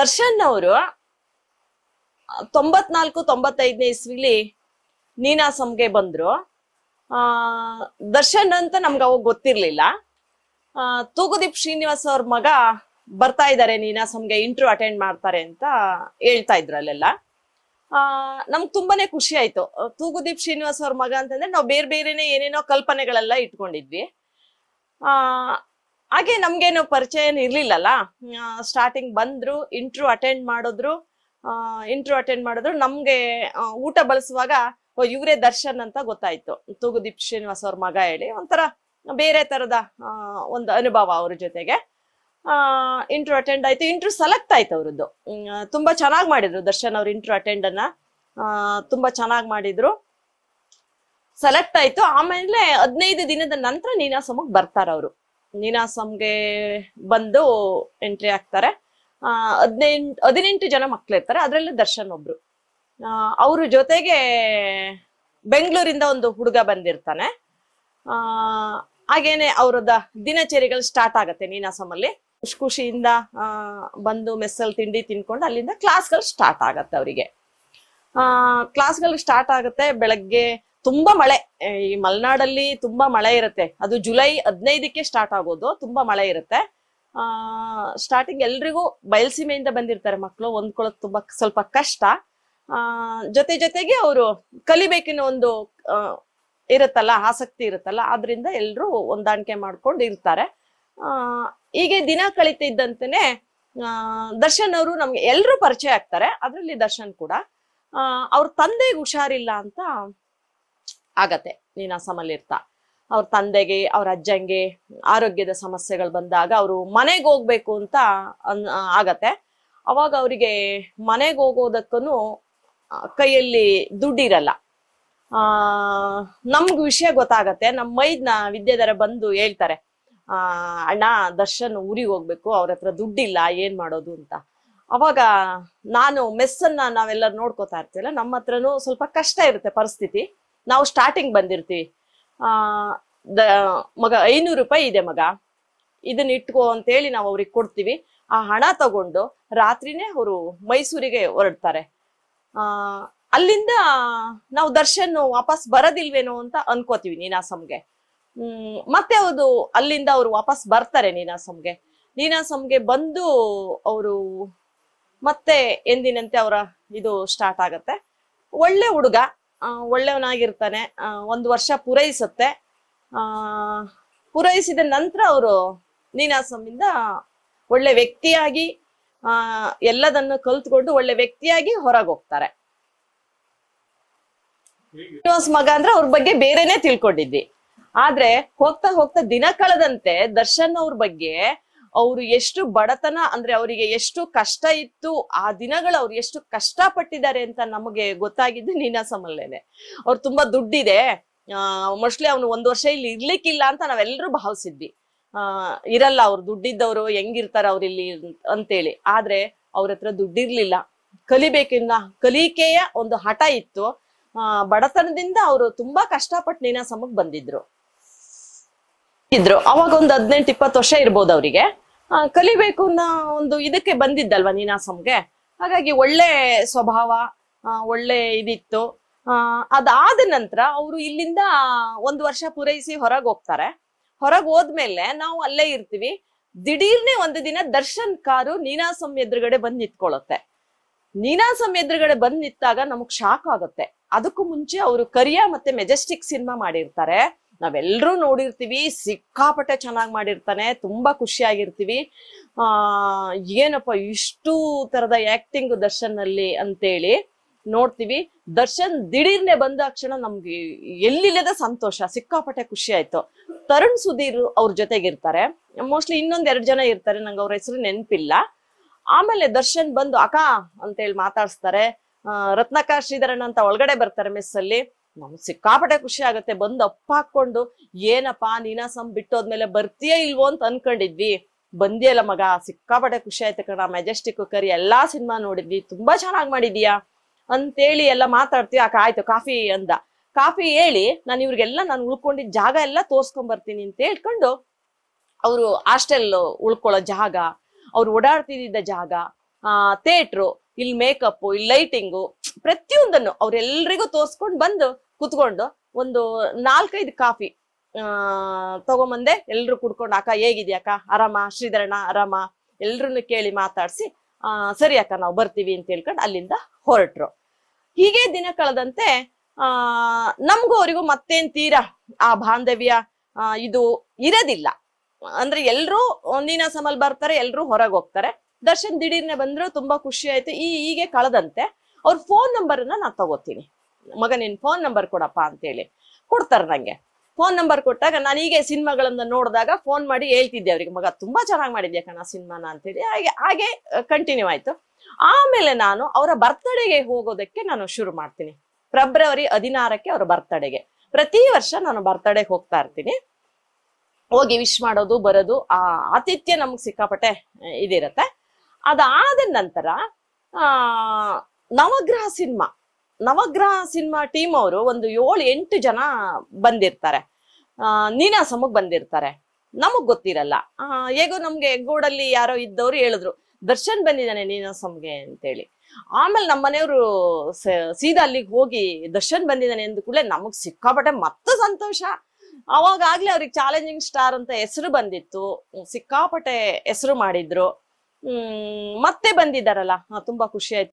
ದರ್ಶನ್ ಅವರು ತೊಂಬತ್ನಾಲ್ಕು ತೊಂಬತ್ತೈದನೇ ಇಸ್ವಿಲಿ ನೀನಾಸಂಗೆ ಬಂದ್ರು ಆ ದರ್ಶನ್ ಅಂತ ನಮ್ಗೆ ಅವಾಗ ಗೊತ್ತಿರ್ಲಿಲ್ಲ ತೂಗುದೀಪ್ ಶ್ರೀನಿವಾಸ್ ಅವ್ರ ಮಗ ಬರ್ತಾ ಇದ್ದಾರೆ ನೀನಾಸಂಗೆ ಇಂಟರ್ವ್ಯೂ ಅಟೆಂಡ್ ಮಾಡ್ತಾರೆ ಅಂತ ಹೇಳ್ತಾ ಇದ್ರು ಅಲ್ಲೆಲ್ಲ ಆ ನಮ್ಗೆ ತುಂಬಾನೇ ಖುಷಿ ಆಯ್ತು ತೂಗುದೀಪ್ ಶ್ರೀನಿವಾಸ್ ಅವ್ರ ಮಗ ಅಂತಂದ್ರೆ ನಾವು ಬೇರೆ ಬೇರೆನೆ ಏನೇನೋ ಕಲ್ಪನೆಗಳೆಲ್ಲ ಇಟ್ಕೊಂಡಿದ್ವಿ ಆ ಹಾಗೆ ನಮ್ಗೇನು ಪರಿಚಯ ಇರ್ಲಿಲ್ಲಲ್ಲ ಸ್ಟಾರ್ಟಿಂಗ್ ಬಂದ್ರು ಇಂಟ್ರೂ ಅಟೆಂಡ್ ಮಾಡಿದ್ರು ಇಂಟ್ರೂ ಅಟೆಂಡ್ ಮಾಡಿದ್ರು ನಮ್ಗೆ ಊಟ ಬಳಸುವಾಗ ಇವರೇ ದರ್ಶನ್ ಅಂತ ಗೊತ್ತಾಯ್ತು ತೂಗುದೀಪ್ ಶ್ರೀನಿವಾಸ್ ಅವ್ರ ಮಗ ಹೇಳಿ ಒಂಥರ ಬೇರೆ ತರದ ಒಂದು ಅನುಭವ ಅವ್ರ ಜೊತೆಗೆ ಇಂಟ್ರೂ ಅಟೆಂಡ್ ಆಯ್ತು ಇಂಟ್ರೂ ಸೆಲೆಕ್ಟ್ ಆಯ್ತು ಅವ್ರದ್ದು ತುಂಬಾ ಚೆನ್ನಾಗಿ ಮಾಡಿದ್ರು ದರ್ಶನ್ ಅವ್ರ ಇಂಟ್ರೂ ಅಟೆಂಡ್ ಅನ್ನ ತುಂಬಾ ಚೆನ್ನಾಗಿ ಮಾಡಿದ್ರು ಸೆಲೆಕ್ಟ್ ಆಯ್ತು ಆಮೇಲೆ ಹದಿನೈದು ದಿನದ ನಂತರ ನೀನಾಸಮಗ್ ಬರ್ತಾರ ಅವರು ನೀನಾಸಂಗೆ ಬಂದು ಎಂಟ್ರಿ ಆಗ್ತಾರೆ ಹದಿನೆಂಟು ಹದಿನೆಂಟು ಜನ ಇರ್ತಾರೆ ಅದರಲ್ಲಿ ದರ್ಶನ್ ಒಬ್ರು ಅವ್ರ ಜೊತೆಗೆ ಬೆಂಗಳೂರಿಂದ ಒಂದು ಹುಡುಗ ಬಂದಿರ್ತಾನೆ ಹಾಗೇನೆ ಅವ್ರದ ದಿನಚರಿಗಳು ಸ್ಟಾರ್ಟ್ ಆಗುತ್ತೆ ನೀನಾಸಮಲ್ಲಿ ಖುಷಿ ಖುಷಿಯಿಂದ ಬಂದು ಮೆಸ್ಸಲ್ಲಿ ತಿಂಡಿ ತಿನ್ಕೊಂಡು ಅಲ್ಲಿಂದ ಕ್ಲಾಸ್ಗಳು ಸ್ಟಾರ್ಟ್ ಆಗತ್ತೆ ಅವರಿಗೆ ಕ್ಲಾಸ್ಗಳು ಸ್ಟಾರ್ಟ್ ಆಗುತ್ತೆ ಬೆಳಗ್ಗೆ ತುಂಬಾ ಮಳೆ ಈ ಮಲೆನಾಡಲ್ಲಿ ತುಂಬಾ ಮಳೆ ಇರುತ್ತೆ ಅದು ಜುಲೈ ಹದಿನೈದಕ್ಕೆ ಸ್ಟಾರ್ಟ್ ಆಗೋದು ತುಂಬಾ ಮಳೆ ಇರುತ್ತೆ ಆ ಸ್ಟಾರ್ಟಿಂಗ್ ಎಲ್ರಿಗೂ ಬಯಲ್ಸೀಮೆಯಿಂದ ಬಂದಿರ್ತಾರೆ ಮಕ್ಕಳು ಹೊಂದ್ಕೊಳ್ಳೋದು ತುಂಬಾ ಸ್ವಲ್ಪ ಕಷ್ಟ ಆ ಜೊತೆ ಜೊತೆಗೆ ಅವರು ಕಲಿಬೇಕಿನ ಒಂದು ಇರುತ್ತಲ್ಲ ಆಸಕ್ತಿ ಇರುತ್ತಲ್ಲ ಆದ್ರಿಂದ ಎಲ್ಲರೂ ಹೊಂದಾಣಿಕೆ ಮಾಡ್ಕೊಂಡು ಇರ್ತಾರೆ ಆ ಹೀಗೆ ದಿನ ಕಳೀತಿದ್ದಂತೆನೆ ಆ ದರ್ಶನ್ ಅವರು ನಮ್ಗೆ ಎಲ್ರು ಪರಿಚಯ ಆಗ್ತಾರೆ ಅದರಲ್ಲಿ ದರ್ಶನ್ ಕೂಡ ಅವ್ರ ತಂದೆಗೆ ಹುಷಾರಿಲ್ಲ ಅಂತ ಆಗತ್ತೆ ನೀನು ಇರ್ತಾ ಅವ್ರ ತಂದೆಗೆ ಅವ್ರ ಅಜ್ಜಂಗೆ ಆರೋಗ್ಯದ ಸಮಸ್ಯೆಗಳು ಬಂದಾಗ ಅವರು ಮನೆಗೆ ಹೋಗ್ಬೇಕು ಅಂತ ಅನ್ ಆಗತ್ತೆ ಅವಾಗ ಅವರಿಗೆ ಮನೆಗೆ ಹೋಗೋದಕ್ಕೂ ಕೈಯಲ್ಲಿ ದುಡ್ಡಿರಲ್ಲ ಆ ನಮ್ಗೆ ವಿಷಯ ಗೊತ್ತಾಗತ್ತೆ ನಮ್ಮ ಮೈದ್ನ ವಿದ್ಯಾಧರ ಬಂದು ಹೇಳ್ತಾರೆ ಆ ಅಣ್ಣ ದರ್ಶನ್ ಊರಿಗೆ ಹೋಗ್ಬೇಕು ಅವ್ರ ಹತ್ರ ದುಡ್ಡಿಲ್ಲ ಏನ್ ಮಾಡೋದು ಅಂತ ಅವಾಗ ನಾನು ಮೆಸ್ಸನ್ನ ನಾವೆಲ್ಲ ನೋಡ್ಕೋತಾ ಇರ್ತೀವಲ್ಲ ನಮ್ಮ ಹತ್ರನೂ ಸ್ವಲ್ಪ ಕಷ್ಟ ಇರುತ್ತೆ ಪರಿಸ್ಥಿತಿ ನಾವು ಸ್ಟಾರ್ಟಿಂಗ್ ಬಂದಿರ್ತೀವಿ ಆ ದ ಮಗ ಐನೂರು ರೂಪಾಯಿ ಇದೆ ಮಗ ಇದನ್ನ ಇಟ್ಕೋ ಅಂತೇಳಿ ನಾವು ಅವ್ರಿಗೆ ಕೊಡ್ತೀವಿ ಆ ಹಣ ತಗೊಂಡು ರಾತ್ರಿನೇ ಅವರು ಮೈಸೂರಿಗೆ ಹೊರಡ್ತಾರೆ ಆ ಅಲ್ಲಿಂದ ನಾವು ದರ್ಶನ್ ವಾಪಸ್ ಬರೋದಿಲ್ವೇನೋ ಅಂತ ಅನ್ಕೋತೀವಿ ನೀನಾಸಂಗೆ ಹ್ಮ್ ಮತ್ತೆ ಅದು ಅಲ್ಲಿಂದ ಅವರು ವಾಪಸ್ ಬರ್ತಾರೆ ನೀನಾಸಮ್ಗೆ ನೀನಾಸಂಗೆ ಬಂದು ಅವರು ಮತ್ತೆ ಎಂದಿನಂತೆ ಅವರ ಇದು ಸ್ಟಾರ್ಟ್ ಆಗತ್ತೆ ಒಳ್ಳೆ ಹುಡುಗ ಒಳ್ಳೆಯವನಾಗಿರ್ತಾನೆ ಒಂದು ವರ್ಷ ಪೂರೈಸುತ್ತೆ ಪೂರೈಸಿದ ನಂತರ ಅವರು ನೀನಾಸಮಿಂದ ಒಳ್ಳೆ ವ್ಯಕ್ತಿಯಾಗಿ ಆ ಎಲ್ಲದನ್ನು ಕಲ್ತ್ಕೊಂಡು ಒಳ್ಳೆ ವ್ಯಕ್ತಿಯಾಗಿ ಹೊರಗೆ ಹೋಗ್ತಾರೆ ಶ್ರೀನಿವಾಸ್ ಮಗ ಅಂದ್ರೆ ಅವ್ರ ಬಗ್ಗೆ ಬೇರೆನೆ ತಿಳ್ಕೊಂಡಿದ್ವಿ ಆದ್ರೆ ಹೋಗ್ತಾ ಹೋಗ್ತಾ ದಿನ ಕಳೆದಂತೆ ದರ್ಶನ್ ಅವ್ರ ಬಗ್ಗೆ ಅವರು ಎಷ್ಟು ಬಡತನ ಅಂದ್ರೆ ಅವರಿಗೆ ಎಷ್ಟು ಕಷ್ಟ ಇತ್ತು ಆ ದಿನಗಳು ಅವ್ರು ಎಷ್ಟು ಕಷ್ಟ ಪಟ್ಟಿದ್ದಾರೆ ಅಂತ ನಮಗೆ ಗೊತ್ತಾಗಿದ್ದು ನೀನಾಸಮಲ್ಲೇನೆ ಅವ್ರು ತುಂಬಾ ದುಡ್ಡಿದೆ ಆ ಮೋಸ್ಟ್ಲಿ ಅವ್ನು ಒಂದ್ ವರ್ಷ ಇಲ್ಲಿ ಇರ್ಲಿಕ್ಕಿಲ್ಲ ಅಂತ ನಾವೆಲ್ಲರೂ ಭಾವಿಸಿದ್ವಿ ಆ ಇರಲ್ಲ ಅವ್ರು ದುಡ್ಡಿದ್ದವ್ರು ಹೆಂಗಿರ್ತಾರ ಅವ್ರಿಲ್ಲಿ ಇಲ್ಲಿ ಅಂತೇಳಿ ಆದ್ರೆ ಅವ್ರ ಹತ್ರ ದುಡ್ಡಿರ್ಲಿಲ್ಲ ಕಲಿಬೇಕಿನ್ನ ಕಲಿಕೆಯ ಒಂದು ಹಠ ಇತ್ತು ಆ ಬಡತನದಿಂದ ಅವರು ತುಂಬಾ ಕಷ್ಟಪಟ್ಟು ನೀನಾಸಮಕ್ ಬಂದಿದ್ರು ಇದ್ರು ಅವಾಗ ಒಂದು ಹದಿನೆಂಟು ಇಪ್ಪತ್ತು ವರ್ಷ ಇರ್ಬೋದು ಅವರಿಗೆ ಕಲಿಬೇಕು ಅನ್ನೋ ಒಂದು ಇದಕ್ಕೆ ಬಂದಿದ್ದಲ್ವಾ ನೀನಾಸಂಗೆ ಹಾಗಾಗಿ ಒಳ್ಳೆ ಸ್ವಭಾವ ಒಳ್ಳೆ ಇದಿತ್ತು ಅದಾದ ನಂತರ ಅವರು ಇಲ್ಲಿಂದ ಒಂದು ವರ್ಷ ಪೂರೈಸಿ ಹೊರಗೆ ಹೋಗ್ತಾರೆ ಹೊರಗೆ ಹೋದ್ಮೇಲೆ ನಾವು ಅಲ್ಲೇ ಇರ್ತೀವಿ ದಿಢೀರ್ನೆ ಒಂದು ದಿನ ದರ್ಶನ್ ಕಾರು ನೀನಾಸಂ ಎದುರುಗಡೆ ಬಂದ್ ನಿಂತ್ಕೊಳ್ಳುತ್ತೆ ನೀನಾಸಂ ಎದುರುಗಡೆ ಬಂದ್ ನಿಂತಾಗ ನಮಗ್ ಶಾಕ್ ಆಗುತ್ತೆ ಅದಕ್ಕೂ ಮುಂಚೆ ಅವರು ಕರಿಯಾ ಮತ್ತೆ ಮೆಜೆಸ್ಟಿಕ್ ಸಿನಿಮಾ ಮಾಡಿರ್ತಾರೆ ನಾವೆಲ್ಲರೂ ನೋಡಿರ್ತೀವಿ ಸಿಕ್ಕಾಪಟ್ಟೆ ಚೆನ್ನಾಗಿ ಮಾಡಿರ್ತಾನೆ ತುಂಬಾ ಖುಷಿಯಾಗಿರ್ತೀವಿ ಆ ಏನಪ್ಪ ಇಷ್ಟು ತರದ ಆಕ್ಟಿಂಗ್ ದರ್ಶನ್ ಅಲ್ಲಿ ಅಂತೇಳಿ ನೋಡ್ತೀವಿ ದರ್ಶನ್ ದಿಢೀರ್ನೆ ಬಂದಾಕ್ಷಣ ನಮ್ಗೆ ಎಲ್ಲಿಲ್ಲದ ಸಂತೋಷ ಸಿಕ್ಕಾಪಟ್ಟೆ ಖುಷಿ ಆಯ್ತು ತರುಣ್ ಸುಧೀರ್ ಅವ್ರ ಜೊತೆಗಿರ್ತಾರೆ ಮೋಸ್ಟ್ಲಿ ಇನ್ನೊಂದ್ ಎರಡು ಜನ ಇರ್ತಾರೆ ನಂಗೆ ಅವ್ರ ಹೆಸರು ನೆನಪಿಲ್ಲ ಆಮೇಲೆ ದರ್ಶನ್ ಬಂದು ಅಕಾ ಅಂತೇಳಿ ಮಾತಾಡಿಸ್ತಾರೆ ರತ್ನಕಾ ಶ್ರೀಧರಣ್ಣ ಅಂತ ಒಳಗಡೆ ಬರ್ತಾರೆ ಮೆಸ್ ಅಲ್ಲಿ ನಮ್ಗೆ ಸಿಕ್ಕಾಪಟ್ಟೆ ಖುಷಿ ಆಗುತ್ತೆ ಬಂದು ಅಪ್ಪ ಹಾಕೊಂಡು ಏನಪ್ಪಾ ನೀನಾಸಂ ಬಿಟ್ಟೋದ್ಮೇಲೆ ಬರ್ತೀಯಾ ಇಲ್ವೋ ಅಂತ ಅನ್ಕೊಂಡಿದ್ವಿ ಬಂದಿಯಲ್ಲ ಮಗ ಸಿಕ್ಕಾಪಟ್ಟೆ ಖುಷಿ ಆಯ್ತು ಕಣ ಮೆಜೆಸ್ಟಿಕ್ ಕರಿ ಎಲ್ಲಾ ಸಿನಿಮಾ ನೋಡಿದ್ವಿ ತುಂಬಾ ಚೆನ್ನಾಗಿ ಮಾಡಿದೀಯಾ ಅಂತೇಳಿ ಎಲ್ಲ ಮಾತಾಡ್ತೀವಿ ಆಕ ಆಯ್ತು ಕಾಫಿ ಅಂದ ಕಾಫಿ ಹೇಳಿ ನಾನು ಇವ್ರಿಗೆಲ್ಲ ನಾನು ಉಳ್ಕೊಂಡಿದ್ದ ಜಾಗ ಎಲ್ಲ ತೋರ್ಸ್ಕೊಂಡ್ ಬರ್ತೀನಿ ಅಂತ ಹೇಳ್ಕೊಂಡು ಅವರು ಹಾಸ್ಟೆಲ್ ಉಳ್ಕೊಳ್ಳೋ ಜಾಗ ಅವ್ರು ಓಡಾಡ್ತಿದ್ದ ಜಾಗ ಆ ಥಿಯೇಟ್ರು ಇಲ್ಲಿ ಮೇಕಪ್ ಇಲ್ಲಿ ಲೈಟಿಂಗು ಪ್ರತಿಯೊಂದನ್ನು ಅವ್ರೆಲ್ರಿಗೂ ತೋರ್ಸ್ಕೊಂಡು ಬಂದು ಕುತ್ಕೊಂಡು ಒಂದು ನಾಲ್ಕೈದು ಕಾಫಿ ಆ ತಗೊಂಬಂದೆ ಎಲ್ರು ಕುಡ್ಕೊಂಡು ಅಕ್ಕ ಹೇಗಿದ್ಯಾಕ ಆರಾಮ ಶ್ರೀಧರಣ ಆರಾಮ ಎಲ್ರನ್ನು ಕೇಳಿ ಮಾತಾಡ್ಸಿ ಆ ಸರಿ ಅಕ್ಕ ನಾವು ಬರ್ತೀವಿ ಅಂತ ಹೇಳ್ಕೊಂಡು ಅಲ್ಲಿಂದ ಹೊರಟ್ರು ಹೀಗೆ ದಿನ ಕಳೆದಂತೆ ಆ ನಮ್ಗೂ ಅವರಿಗೂ ಮತ್ತೇನ್ ತೀರಾ ಆ ಬಾಂಧವ್ಯ ಇದು ಇರೋದಿಲ್ಲ ಅಂದ್ರೆ ಎಲ್ರೂ ಸಮಲ್ ಬರ್ತಾರೆ ಎಲ್ರು ಹೊರಗೆ ಹೋಗ್ತಾರೆ ದರ್ಶನ್ ದಿಢೀರ್ನೆ ಬಂದ್ರು ತುಂಬಾ ಖುಷಿ ಆಯ್ತು ಈ ಹೀಗೆ ಕಳೆದಂತೆ ಅವ್ರ ಫೋನ್ ನಂಬರ್ ಅನ್ನ ನಾನು ತಗೋತೀನಿ ಮಗ ನಿನ್ ಫೋನ್ ನಂಬರ್ ಕೊಡಪ್ಪ ಅಂತೇಳಿ ಕೊಡ್ತಾರೆ ನಂಗೆ ಫೋನ್ ನಂಬರ್ ಕೊಟ್ಟಾಗ ನಾನು ಹೀಗೆ ಸಿನಿಮಾಗಳನ್ನ ನೋಡಿದಾಗ ಫೋನ್ ಮಾಡಿ ಹೇಳ್ತಿದ್ದೆ ಅವ್ರಿಗೆ ಮಗ ತುಂಬಾ ಚೆನ್ನಾಗಿ ಮಾಡಿದ್ಯಾ ಕಣ ಸಿನಿಮಾನ ಹೇಳಿ ಹಾಗೆ ಹಾಗೆ ಕಂಟಿನ್ಯೂ ಆಯ್ತು ಆಮೇಲೆ ನಾನು ಅವರ ಬರ್ತ್ಡೇಗೆ ಹೋಗೋದಕ್ಕೆ ನಾನು ಶುರು ಮಾಡ್ತೀನಿ ಫೆಬ್ರವರಿ ಹದಿನಾರಕ್ಕೆ ಅವ್ರ ಬರ್ತ್ಡೇಗೆ ಪ್ರತಿ ವರ್ಷ ನಾನು ಬರ್ತ್ಡೇಗೆ ಹೋಗ್ತಾ ಇರ್ತೀನಿ ಹೋಗಿ ವಿಶ್ ಮಾಡೋದು ಬರೋದು ಆ ಆತಿಥ್ಯ ನಮ್ಗೆ ಸಿಕ್ಕಾಪಟ್ಟೆ ಇದಿರತ್ತೆ ಅದಾದ ನಂತರ ಆ ನವಗ್ರಹ ಸಿನಿಮಾ ನವಗ್ರಹ ಸಿನಿಮಾ ಟೀಮ್ ಅವರು ಒಂದು ಏಳು ಎಂಟು ಜನ ಬಂದಿರ್ತಾರೆ ನೀನಾಸಮಗ್ ಬಂದಿರ್ತಾರೆ ನಮಗ್ ಗೊತ್ತಿರಲ್ಲ ಹೇಗೋ ನಮ್ಗೆ ಗೋಡಲ್ಲಿ ಯಾರೋ ಇದ್ದವ್ರು ಹೇಳಿದ್ರು ದರ್ಶನ್ ಬಂದಿದ್ದಾನೆ ನೀನಾಸಮ್ಗೆ ಅಂತೇಳಿ ಆಮೇಲೆ ನಮ್ಮ ಮನೆಯವರು ಸೀದಾ ಅಲ್ಲಿಗೆ ಹೋಗಿ ದರ್ಶನ್ ಬಂದಿದ್ದಾನೆ ಅಂದ ಕೂಡಲೇ ನಮಗ್ ಸಿಕ್ಕಾಪಟ್ಟೆ ಮತ್ತೆ ಸಂತೋಷ ಅವಾಗಾಗ್ಲೇ ಅವ್ರಿಗೆ ಚಾಲೆಂಜಿಂಗ್ ಸ್ಟಾರ್ ಅಂತ ಹೆಸರು ಬಂದಿತ್ತು ಸಿಕ್ಕಾಪಟ್ಟೆ ಹೆಸರು ಮಾಡಿದ್ರು ಹ್ಮ್ ಮತ್ತೆ ಬಂದಿದ್ದಾರಲ್ಲ ತುಂಬಾ ಖುಷಿ ಆಯ್ತು